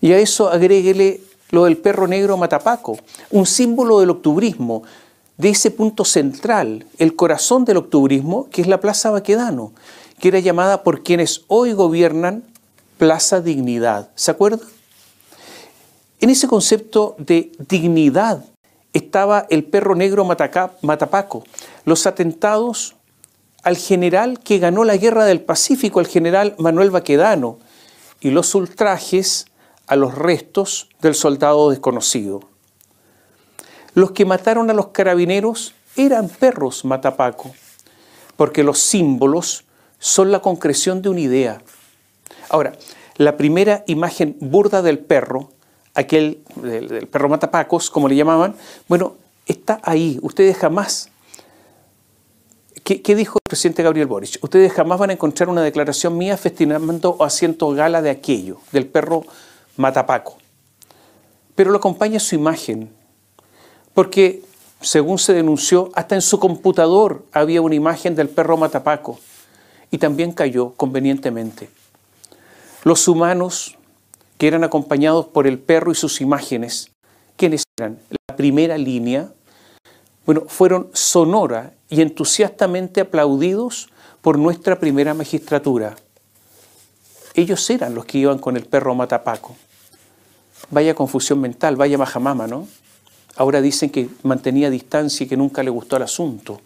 Y a eso agréguele lo del perro negro matapaco, un símbolo del octubrismo, de ese punto central, el corazón del octubrismo, que es la Plaza Baquedano, que era llamada por quienes hoy gobiernan Plaza Dignidad. ¿Se acuerda? En ese concepto de dignidad estaba el perro negro Matapaco, los atentados al general que ganó la guerra del Pacífico, al general Manuel Baquedano, y los ultrajes a los restos del soldado desconocido. Los que mataron a los carabineros eran perros matapaco, porque los símbolos son la concreción de una idea. Ahora, la primera imagen burda del perro, aquel del perro matapacos, como le llamaban, bueno, está ahí. Ustedes jamás ¿Qué, dijo el presidente Gabriel Boric? Ustedes jamás van a encontrar una declaración mía festinando o haciendo gala de aquello, del perro Matapaco. Pero lo acompaña su imagen, porque según se denunció, hasta en su computador había una imagen del perro Matapaco y también cayó convenientemente. Los humanos que eran acompañados por el perro y sus imágenes, quienes eran la primera línea, bueno, fueron sonora y entusiastamente aplaudidos por nuestra primera magistratura. Ellos eran los que iban con el perro Matapaco vaya confusión mental, vaya majamama, ¿no? Ahora dicen que mantenía distancia y que nunca le gustó el asunto.